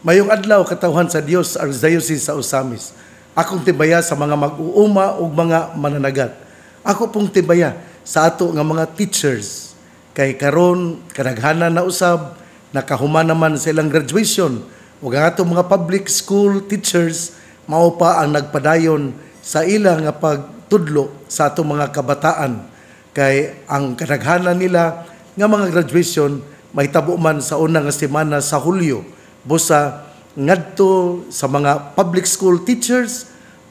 Mayong adlaw katawhan sa Dios Archdiocese sa Osamis. Akong tibaya sa mga mag-uuma ug mga mananagat. Ako pong tibaya sa ato nga mga teachers kay karon kanaghana na usab nakahuman naman sa ilang graduation ug ang ato mga public school teachers mao pa ang nagpadayon sa ilang nga pagtudlo sa ato mga kabataan kay ang kanaghana nila nga mga graduation may tabo man sa unang semana sa Hulyo busa ngadto sa mga public school teachers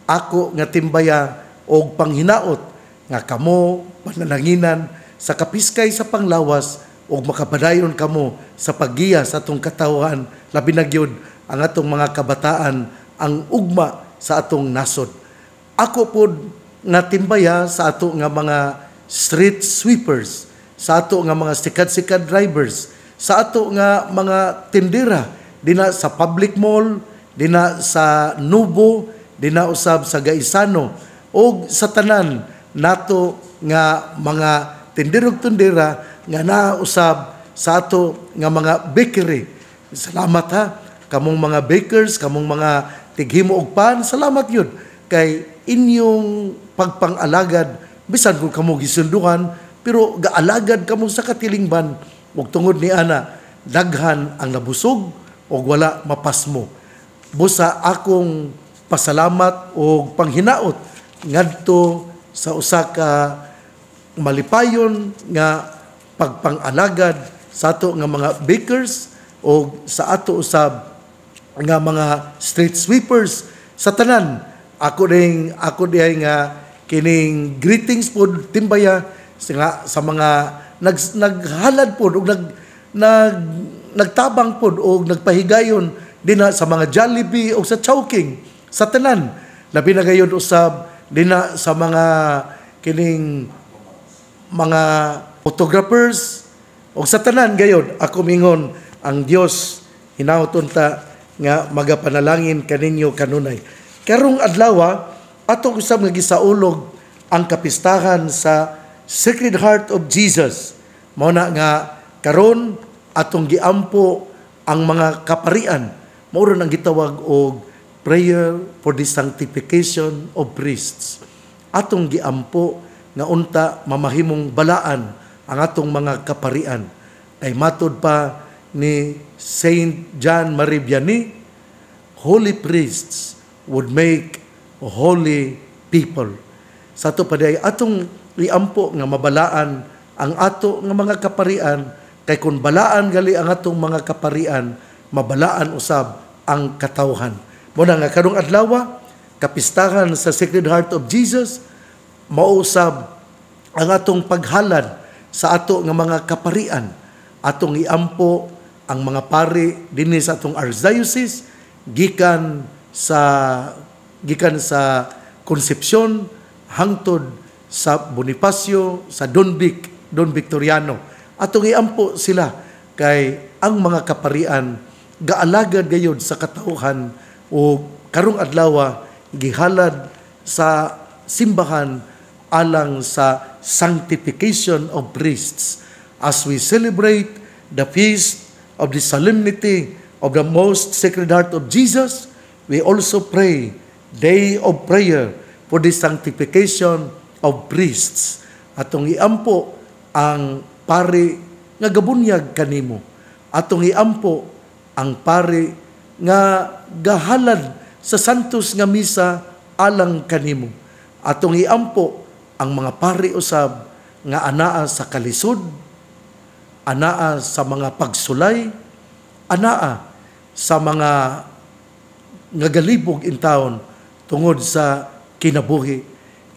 ako nga timbaya og panghinaot nga kamo panananginan sa kapiskay sa panglawas og makapadayon kamo sa paggiya sa atong katawhan labi na gyud ang atong mga kabataan ang ugma sa atong nasod ako pod timbaya sa ato nga mga street sweepers sa ato nga mga sikat-sikat drivers sa ato nga mga tindera dina sa public mall, dina sa Nubo, dina usab sa Gaisano o sa tanan nato nga mga tindirog-tindira nga nausab sa ato nga mga bakery. Salamat ha kamong mga bakers, kamong mga tighimo og pan, salamat yun kay inyong pagpangalagad bisan kung kamo gisunduhan pero gaalagad kamo sa katilingban ug tungod ni ana daghan ang nabusog o wala mapasmo. Busa akong pasalamat o panghinaot ngadto sa usaka malipayon nga pagpangalagad sa ato nga mga bakers o sa ato usab nga mga street sweepers sa tanan ako ding ako diay nga kining greetings pod timbaya sa, sa mga nag, naghalad pod og nag nag nagtabang pod o nagpahigayon dina sa mga Jollibee o sa Chowking sa tanan labi na gayon usab dina sa mga kining mga photographers o sa tanan gayon ako mingon ang Dios hinauton ta nga magapanalangin kaninyo kanunay karong adlawa atong usab nga gisaulog ang kapistahan sa Sacred Heart of Jesus mao na nga karon atong giampo ang mga kaparian mao ron ang gitawag og prayer for the sanctification of priests atong giampo nga unta mamahimong balaan ang atong mga kaparian kay matod pa ni Saint John Marie Vianney holy priests would make holy people sa to paday atong iampo nga mabalaan ang ato nga mga kaparian Kay kung balaan gali ang atong mga kaparian, mabalaan usab ang katawhan. Muna nga karong adlaw, kapistahan sa Sacred Heart of Jesus, mausab ang atong paghalad sa ato nga mga kaparian. Atong iampo ang mga pari dinhi sa atong archdiocese gikan sa gikan sa konsepsyon hangtod sa Bonifacio sa Don Vic, Don Victoriano Atong iampo sila kay ang mga kaparian gaalagad gayod sa katauhan o karong adlaw gihalad sa simbahan alang sa sanctification of priests as we celebrate the feast of the solemnity of the most sacred heart of Jesus we also pray day of prayer for the sanctification of priests atong iampo ang pare nga gabunyag kanimo. Atong iampo ang pare nga gahalad sa santos nga misa alang kanimo. Atong iampo ang mga pare usab nga anaa sa kalisod, anaa sa mga pagsulay, anaa sa mga nagalibog in taon tungod sa kinabuhi.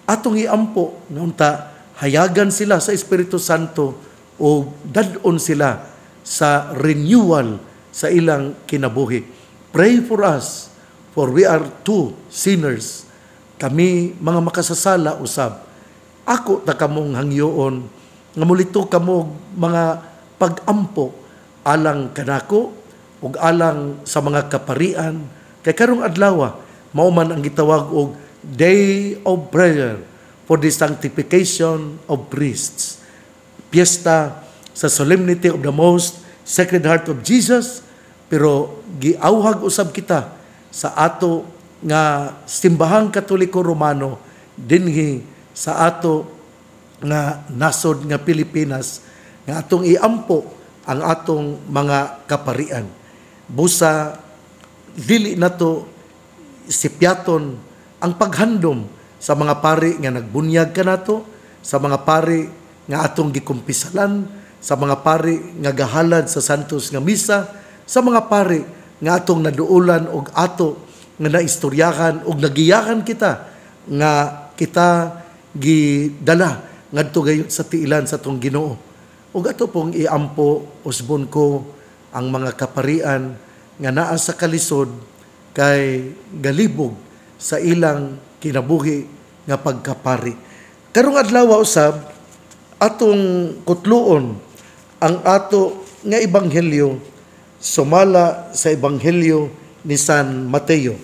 Atong iampo, nga unta hayagan sila sa Espiritu Santo o dadon sila sa renewal sa ilang kinabuhi. Pray for us, for we are two sinners. Kami mga makasasala usab. Ako ta kamong hangyoon, nga mulito kamo mga pagampo alang kanako ug alang sa mga kaparian kay karong adlawa ah, mao man ang gitawag og day of prayer for the sanctification of priests piyesta sa solemnity of the most sacred heart of Jesus, pero giawhag usab kita sa ato nga simbahang katoliko Romano dinhi sa ato nga nasod nga Pilipinas nga atong iampo ang atong mga kaparian. Busa dili nato sipyaton ang paghandom sa mga pari nga nagbunyag kanato, sa mga pari nga atong gikumpisalan sa mga pari nga gahalad sa Santos nga misa sa mga pari nga atong naduulan og ato nga naistoryahan og nagiyakan kita nga kita gidala ngadto gayud sa tiilan sa tong Ginoo og ato pong iampo usbon ko ang mga kaparian nga naa sa kalisod kay galibog sa ilang kinabuhi nga pagkapari karong adlaw usab atong kutluon ang ato nga ebanghelyo sumala sa ebanghelyo ni San Mateo.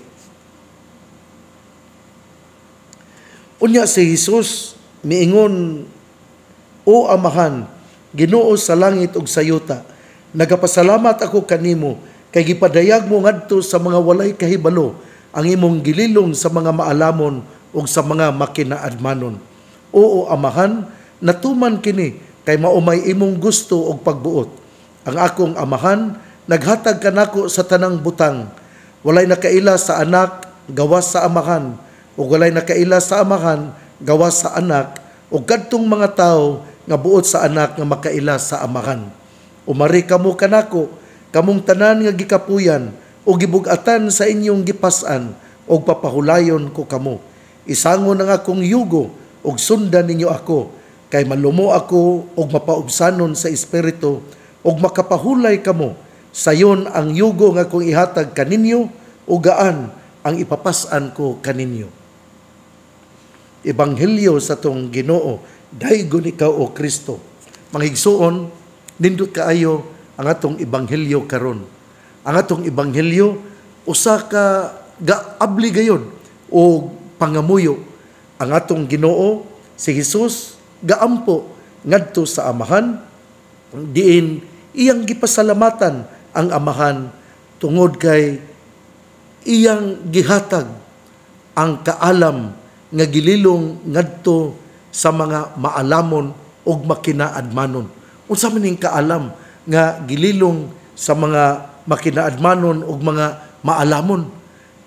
Unya si Jesus miingon o amahan Ginoo sa langit ug sa yuta nagapasalamat ako kanimo kay gipadayag mo ngadto sa mga walay kahibalo ang imong gililong sa mga maalamon ug sa mga makinaadmanon. Oo amahan Natuman kini kay maumay imong gusto og pagbuot. Ang akong amahan naghatag kanako sa tanang butang. Walay nakaila sa anak gawas sa amahan O walay nakaila sa amahan gawas sa anak ug kadtong mga tawo nga buot sa anak nga makaila sa amahan. Umari kamo kanako kamong tanan nga gikapuyan o gibugatan sa inyong gipasan o papahulayon ko kamo. Isangon ang akong yugo o sundan ninyo ako kay malumo ako og mapaubsanon sa espiritu og makapahulay kamo sayon ang yugo nga kong ihatag kaninyo o gaan ang ipapasan ko kaninyo ebanghelyo sa tong Ginoo daygon ikaw o Kristo manghigsuon nindot kaayo ang atong ebanghelyo karon ang atong ebanghelyo usa ka gaabli gayon o pangamuyo ang atong Ginoo si Hesus gaampo ngadto sa amahan diin iyang gipasalamatan ang amahan tungod kay iyang gihatag ang kaalam nga gililong ngadto sa mga maalamon og makinaadmanon unsa man ning kaalam nga gililong sa mga makinaadmanon og mga maalamon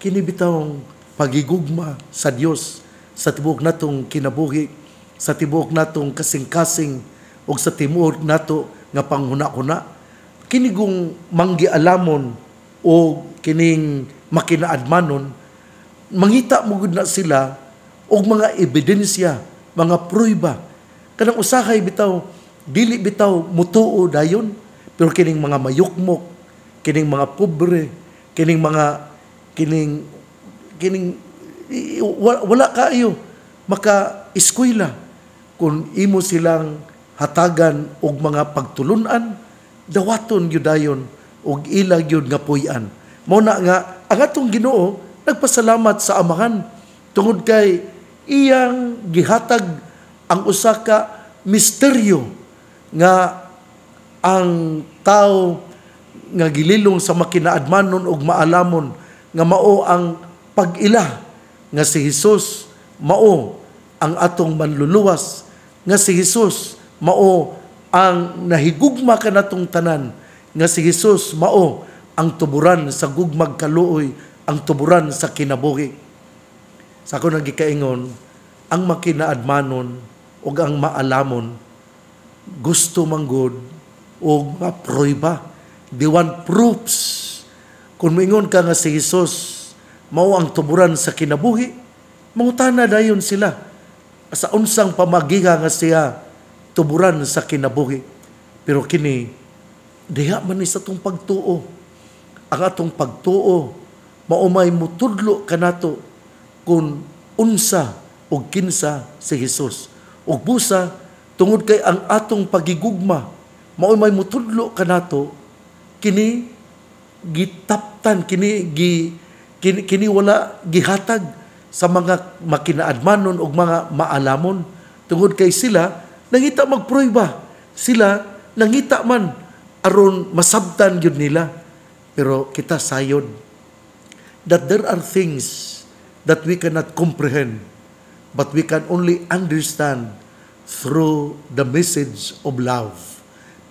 kini bitawong pagigugma sa Dios sa tibok natong kinabuhi sa tibuok natong kasing-kasing o sa timuod nato nga panghuna-huna kinigong manggialamon o kining makinaadmanon mangita mo gud na sila og mga ebidensya mga pruiba kanang usahay bitaw dili bitaw mutuo dayon pero kining mga mayukmok kining mga pobre kining mga kining kining wala, kayo, maka eskwela kung imo silang hatagan og mga pagtulunan, dawaton gyud dayon og ila gyud nga puy-an. Mao nga ang atong Ginoo nagpasalamat sa amahan tungod kay iyang gihatag ang usa ka misteryo nga ang tao nga gililong sa makinaadmanon og maalamon nga mao ang pag-ila nga si Hesus mao ang atong manluluwas nga si Jesus mao ang nahigugma kanatong tanan nga si Jesus mao ang tuburan sa gugmag kaluoy ang tuburan sa kinabuhi sa ako nagikaingon ang makinaadmanon o ang maalamon gusto manggod o maproyba diwan proofs kung mingon ka nga si Jesus mao ang tuburan sa kinabuhi mangutana dayon sila sa unsang pamagiga nga siya tuburan sa kinabuhi. Pero kini, diha man ni sa itong pagtuo. Ang atong pagtuo, maumay mutudlo kanato kung unsa o kinsa si Jesus. O busa, tungod kay ang atong pagigugma, maumay mutudlo kanato, kini gitaptan, kini, gi, kini, kini wala gihatag sa mga makinaadmanon o mga maalamon. Tungod kay sila, nangita magproyba. Sila, nangita man, aron masabtan yun nila. Pero kita sayod that there are things that we cannot comprehend but we can only understand through the message of love.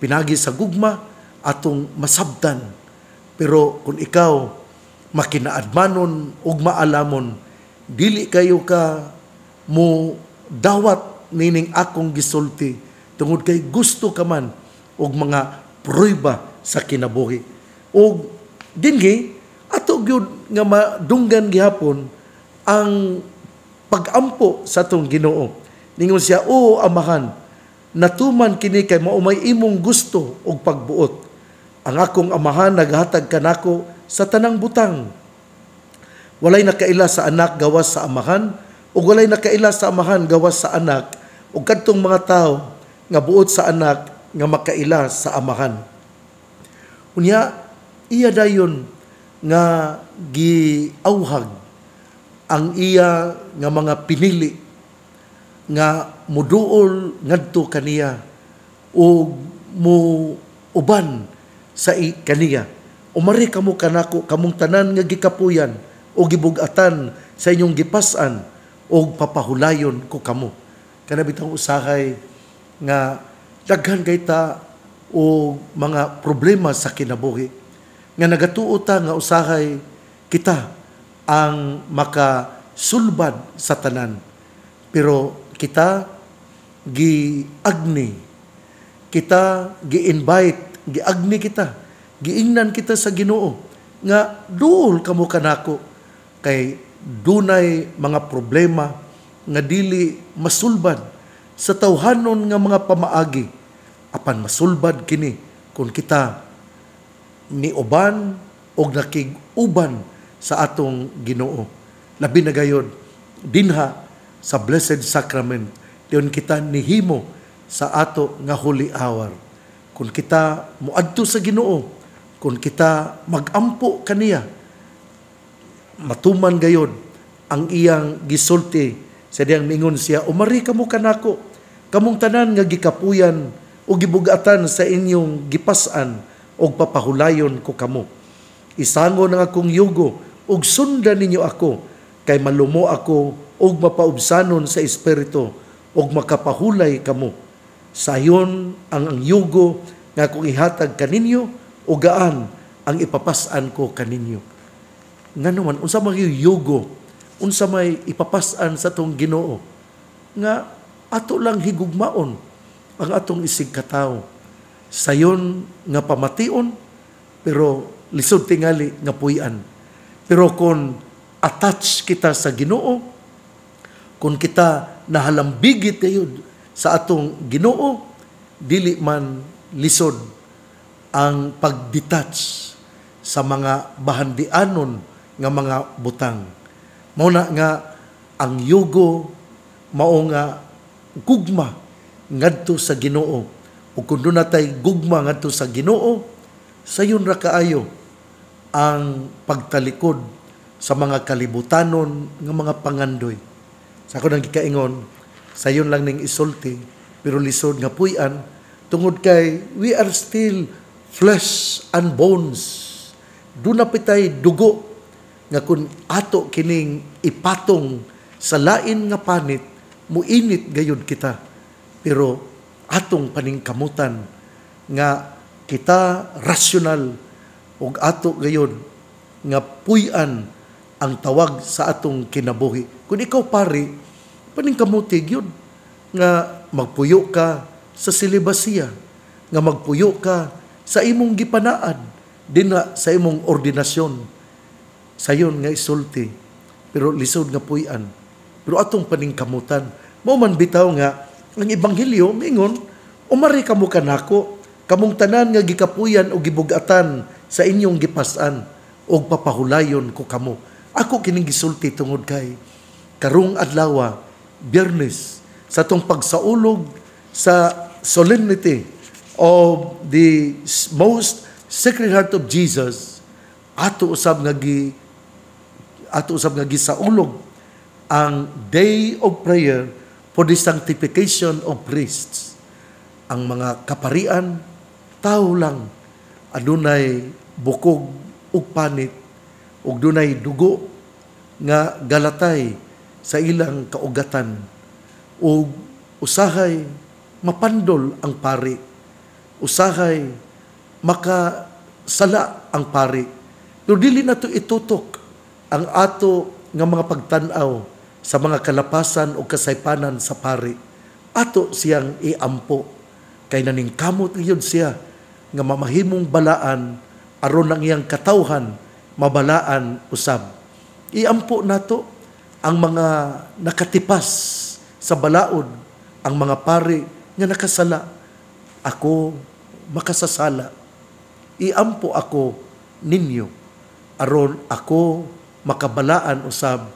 Pinagi sa gugma, atong masabtan. Pero kung ikaw makinaadmanon ug maalamon, dili kayo ka mo dawat nining akong gisulti tungod kay gusto ka man og mga proyba sa kinabuhi og dinhi ato gyud nga madunggan gihapon ang pagampo sa tong Ginoo ningon siya o amahan natuman kini kay maumay imong gusto og pagbuot ang akong amahan naghatag kanako sa tanang butang Walay nakaila sa anak gawas sa amahan, ug walay nakaila sa amahan gawas sa anak, ug kadtong mga tao nga buot sa anak nga makaila sa amahan. Unya, iya dayon nga giauhag ang iya nga mga pinili nga muduol ngadto kaniya o mo uban sa kaniya. o Umari kamo kanako kamong tanan nga gikapuyan o gibugatan sa inyong gipasan o papahulayon ko kamo. Kanabitang usahay nga daghan kay ta o mga problema sa kinabuhi nga nagatuo ta nga usahay kita ang makasulbad sa tanan pero kita giagni kita gi-invite giagni kita giingnan kita sa Ginoo nga duol kamo kanako kay dunay mga problema nga dili masulbad sa tawhanon nga mga pamaagi apan masulbad kini kung kita ni uban og nakig-uban sa atong Ginoo labi na gayod dinha sa Blessed Sacrament diyon kita nihimo sa ato nga holy hour kung kita muadto sa Ginoo kung kita magampo kaniya matuman gayon ang iyang gisulti sa diyang mingon siya umari kamo kanako kamong tanan nga gikapuyan o gibugatan sa inyong gipasan o papahulayon ko kamo isangon ang akong yugo ug sundan ninyo ako kay malumo ako og mapaubsanon sa espiritu og makapahulay kamo sayon ang ang yugo nga kung ihatag kaninyo o gaan ang ipapasan ko kaninyo nga naman unsa may yugo unsa may ipapasan sa tong Ginoo nga ato lang higugmaon ang atong isig katawo sayon nga pamation pero lisod tingali nga puy-an pero kon attach kita sa Ginoo kung kita nahalambigit kayo sa atong Ginoo dili man lisod ang pagdetach sa mga bahandianon nga mga butang. Mauna nga ang yugo mao nga gugma ngadto sa Ginoo. Ug kun do natay gugma ngadto sa Ginoo, sayon ra kaayo ang pagtalikod sa mga kalibutanon ng mga pangandoy. Sa ako nang gikaingon, sayon lang ning isulti pero lisod nga puy-an tungod kay we are still flesh and bones. Do na pitay dugo nga kun ato kining ipatong sa lain nga panit muinit gayud kita pero atong paningkamutan nga kita rasyonal ug ato gayon nga puy-an ang tawag sa atong kinabuhi kun ikaw pari paningkamuti gyud nga magpuyo ka sa silibasiya nga magpuyo ka sa imong gipanaad din na sa imong ordinasyon sayon nga isulti pero lisod nga puy-an pero atong paningkamutan mao man bitaw nga ang ebanghelyo mingon umari kamo kanako kamong tanan nga gikapuyan o gibugatan sa inyong gipasan o papahulayon ko kamo ako kining gisulti tungod kay karong adlaw biyernes sa tong pagsaulog sa solemnity of the most Sacred Heart of Jesus ato usab nga gi ato usab nga gisaulog ang day of prayer for the sanctification of priests. Ang mga kaparian, tao lang, adunay bukog ug panit ug dunay dugo nga galatay sa ilang kaugatan ug usahay mapandol ang pari usahay maka sala ang pari pero dili nato itutok ang ato nga mga pagtanaw sa mga kalapasan o kasaypanan sa pari. Ato siyang iampo. Kay naning kamot iyon siya nga mamahimong balaan aron ang iyang katawhan mabalaan usab. Iampo nato ang mga nakatipas sa balaod, ang mga pari nga nakasala. Ako makasasala. Iampo ako ninyo aron ako makabalaan usab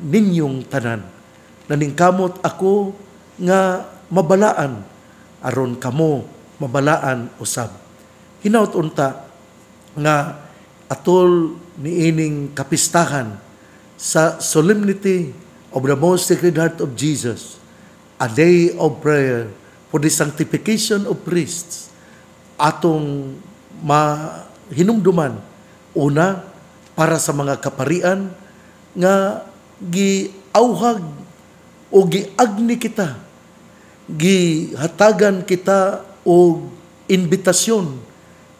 ninyong tanan. Naningkamot ako nga mabalaan aron kamo mabalaan usab. Hinaut unta nga atol niining kapistahan sa solemnity of the most sacred heart of Jesus, a day of prayer for the sanctification of priests, atong mahinumduman. Una, para sa mga kaparian nga giauhag o giagni kita gihatagan kita og imbitasyon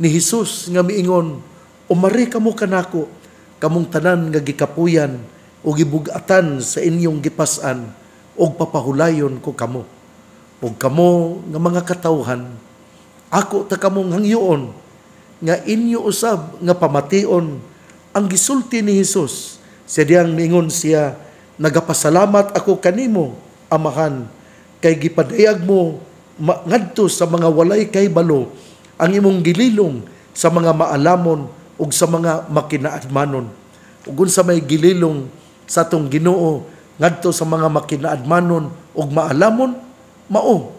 ni Hesus nga miingon o mari kamo kanako kamong tanan nga gikapuyan o gibugatan sa inyong gipasan og papahulayon ko kamo og kamo nga mga katawhan ako ta kamong hangyoon nga inyo usab nga pamation ang gisulti ni Jesus. Siya diyang mingon siya, Nagapasalamat ako kanimo, Amahan, kay gipadayag mo ngadto sa mga walay kay balo ang imong gililong sa mga maalamon ug sa mga makinaadmanon. Ug sa may gililong sa atong Ginoo ngadto sa mga makinaadmanon ug maalamon, mao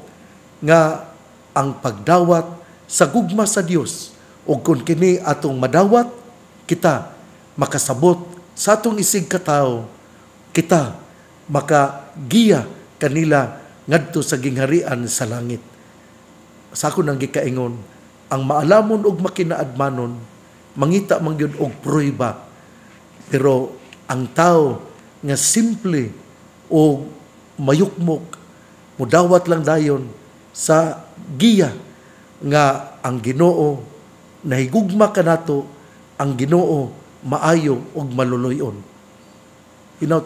nga ang pagdawat sa gugma sa Dios ug kung kini atong madawat kita makasabot sa atong isig katao kita makagiya kanila ngadto sa gingharian sa langit sa ako nang gikaingon ang maalamon og makinaadmanon mangita man gyud og proyba pero ang tao nga simple o mayukmok mudawat lang dayon sa giya nga ang Ginoo nahigugma kanato ang Ginoo maayo ug maluluyon. Hinaut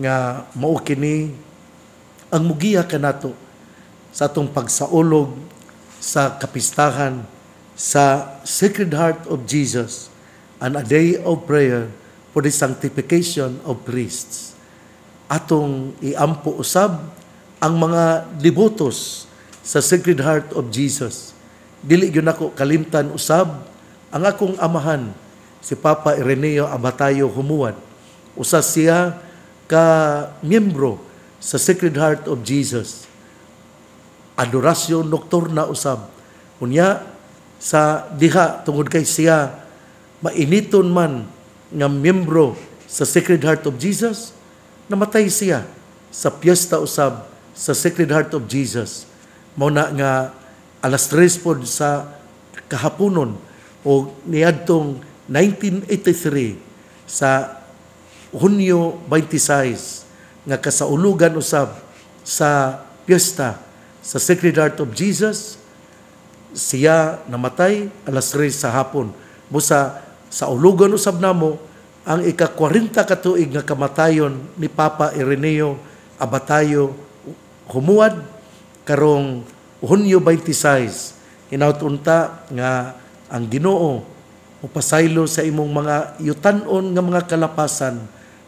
nga maukini ang mugiya kanato sa atong pagsaulog sa kapistahan sa Sacred Heart of Jesus and a day of prayer for the sanctification of priests. Atong iampo usab ang mga debutos sa Sacred Heart of Jesus. Dili gyud ako kalimtan usab ang akong amahan si Papa Ireneo Abatayo Humuad. Usa siya ka miyembro sa Sacred Heart of Jesus. Adorasyon nocturna usab. Unya sa diha tungod kay siya mainiton man nga miyembro sa Sacred Heart of Jesus, namatay siya sa piyesta usab sa Sacred Heart of Jesus. Mao na nga alas 3 pod sa kahaponon o niadtong 1983 sa Hunyo 26 nga kasaulugan usab sa piyesta sa Sacred Heart of Jesus siya namatay alas 3 sa hapon busa sa ulugan usab namo ang ika-40 katuig nga kamatayon ni Papa Ireneo Abatayo humuad karong Hunyo 26 inautunta nga ang Ginoo o pasaylo sa imong mga yutanon nga mga kalapasan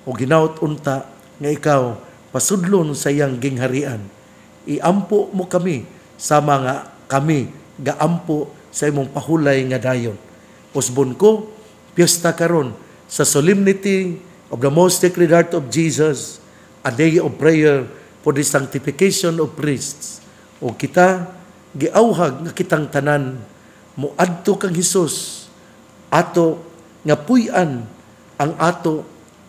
o ginaot unta nga ikaw pasudlon sa iyang gingharian. Iampo mo kami sa mga kami gaampo sa imong pahulay nga dayon. Usbon ko, piyesta karon sa solemnity of the most sacred heart of Jesus, a day of prayer for the sanctification of priests. O kita, giauhag nga kitang tanan, muadto kang Hesus, ato nga puy-an ang ato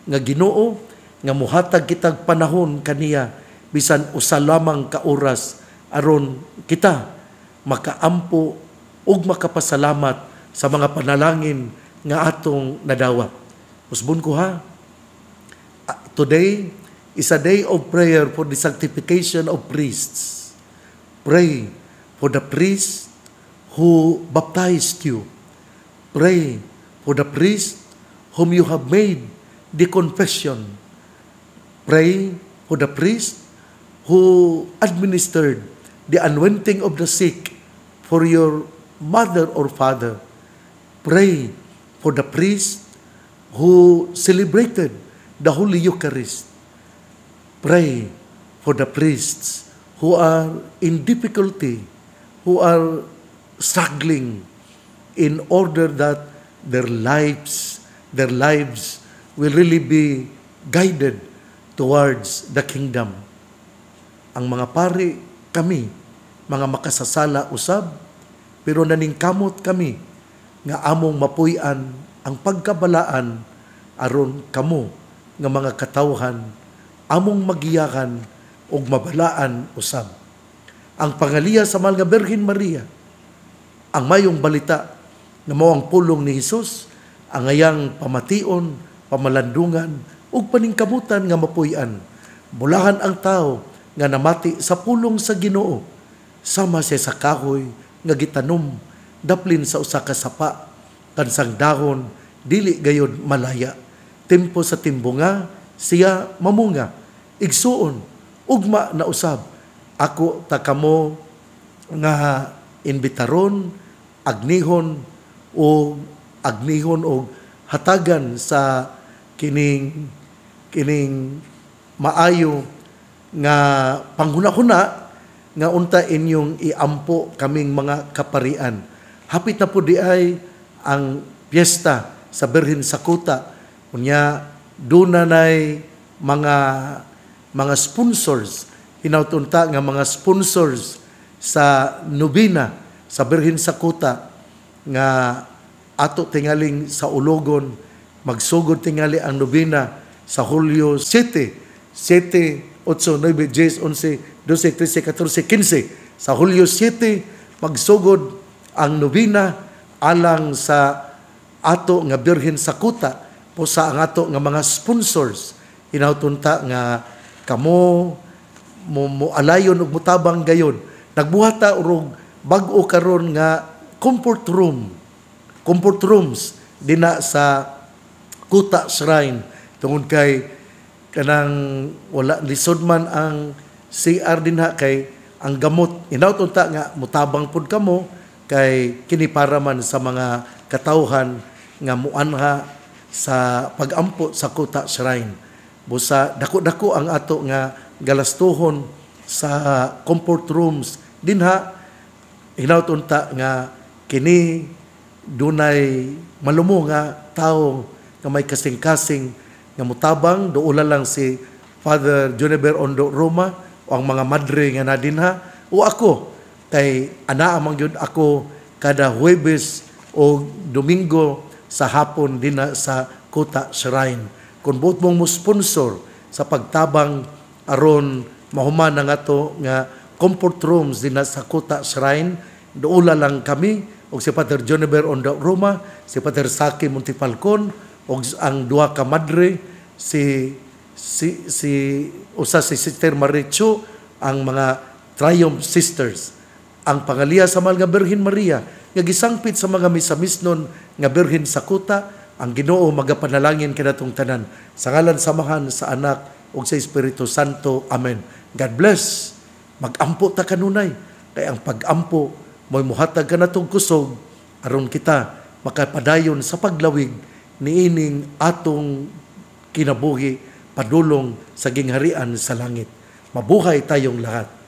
nga Ginoo nga muhatag kitag panahon kaniya bisan usa lamang ka oras aron kita makaampo ug makapasalamat sa mga panalangin nga atong nadawat. Usbon ko ha. Today is a day of prayer for the sanctification of priests. Pray for the priest who baptized you Pray for the priest whom you have made the confession. Pray for the priest who administered the anointing of the sick for your mother or father. Pray for the priest who celebrated the Holy Eucharist. Pray for the priests who are in difficulty, who are struggling in order that their lives, their lives will really be guided towards the kingdom. Ang mga pari, kami, mga makasasala usab, pero naningkamot kami nga among mapuy-an ang pagkabalaan aron kamo nga mga katawhan among magiyakan og mabalaan usab. Ang pangaliya sa Malga nga Birhen Maria, ang mayong balita na mao ang pulong ni Hesus ang ayang pamation, pamalandungan ug paningkamutan nga mapuy-an. Bulahan ang tao nga namati sa pulong sa Ginoo sama siya sa kahoy nga gitanom daplin sa usa ka sapa tansang dahon dili gayod malaya. Tempo sa timbunga siya mamunga igsuon ugma na usab ako ta kamo nga inbitaron agnihon o agnihon o hatagan sa kining kining maayo nga panghunahuna nga unta inyong iampo kaming mga kaparian. Hapit na po di ay ang piyesta sa Birhen Sakuta. Unya, doon na nay mga mga sponsors, hinautunta nga mga sponsors sa Nubina, sa Birhen Sakuta, nga ato tingaling sa ulogon magsugod tingali ang nobina sa Hulyo 7, 7, 8, 9, 10, 11, 12, 13, 14, 15. Sa Hulyo 7, magsugod ang nobina alang sa ato nga Birhen sa Kuta po sa ang ato nga mga sponsors inautunta nga kamo mo, mo alayon ug mutabang gayon nagbuhata ta urog bag-o karon nga comfort room, comfort rooms dina sa Kuta Shrine tungod kay kanang wala lisod man ang CR dinha kay ang gamot inaut ta nga mutabang pud kamo kay kini para man sa mga katawhan nga muanha sa pagampo sa Kuta Shrine busa dako-dako ang ato nga galastuhon sa comfort rooms dinha hinaut ta nga Kini dunay malumo nga tao nga may kasing-kasing nga mutabang duula lang si Father Juniper Ondo Roma o ang mga madre nga nadinha o ako kay ana amang gyud ako kada Huwebes o Domingo sa hapon din sa Kuta Shrine. Kung buot mong mo-sponsor sa pagtabang aron mahuman nga to nga comfort rooms din sa Kuta Shrine, Duula lang kami, og si Pater Joniber Onda Roma, si Pater Saki Montipalcon, o ang duha ka madre, si, si, si, usa si Sister Maricho, ang mga Triumph Sisters. Ang pangaliya sa mga Birhen Maria, nga gisangpit sa mga misamis nun, nga Birhen Sakuta, ang ginoo magapanalangin kanatong tanan. Sa ngalan samahan sa anak, og sa Espiritu Santo. Amen. God bless. Magampo ta kanunay. kay ang pagampo mo'y muhatag ka na itong kusog, aron kita makapadayon sa paglawig ni ining atong kinabuhi, padulong sa gingharian sa langit. Mabuhay tayong lahat.